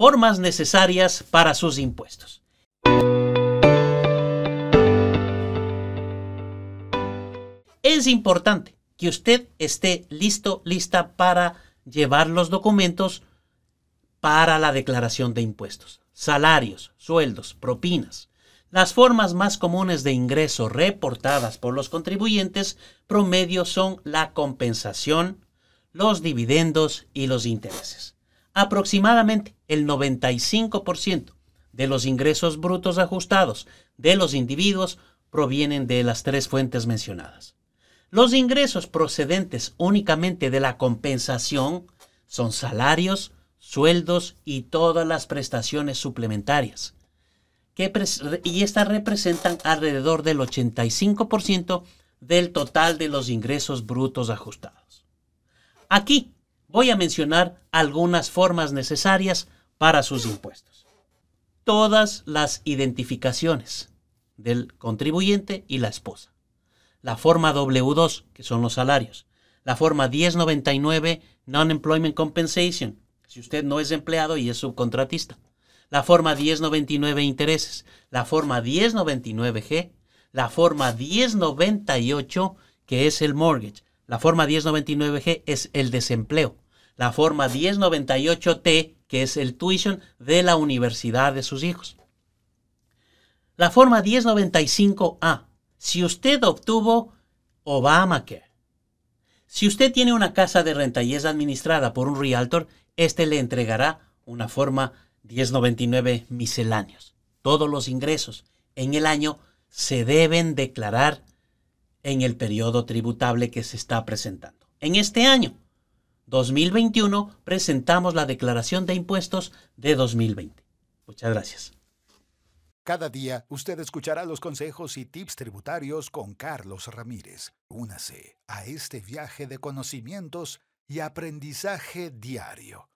formas necesarias para sus impuestos. Es importante que usted esté listo, lista para llevar los documentos para la declaración de impuestos, salarios, sueldos, propinas. Las formas más comunes de ingreso reportadas por los contribuyentes promedio son la compensación, los dividendos y los intereses aproximadamente el 95% de los ingresos brutos ajustados de los individuos provienen de las tres fuentes mencionadas. Los ingresos procedentes únicamente de la compensación son salarios, sueldos y todas las prestaciones suplementarias, que y estas representan alrededor del 85% del total de los ingresos brutos ajustados. Aquí voy a mencionar algunas formas necesarias para sus impuestos. Todas las identificaciones del contribuyente y la esposa. La forma W2, que son los salarios. La forma 1099, Non-Employment Compensation, si usted no es empleado y es subcontratista. La forma 1099, intereses. La forma 1099G. La forma 1098, que es el mortgage. La forma 1099G es el desempleo la forma 1098T, que es el tuition de la universidad de sus hijos. La forma 1095A, si usted obtuvo Obamacare. Si usted tiene una casa de renta y es administrada por un realtor, éste le entregará una forma 1099 misceláneos. Todos los ingresos en el año se deben declarar en el periodo tributable que se está presentando. En este año, 2021 presentamos la declaración de impuestos de 2020. Muchas gracias. Cada día usted escuchará los consejos y tips tributarios con Carlos Ramírez. Únase a este viaje de conocimientos y aprendizaje diario.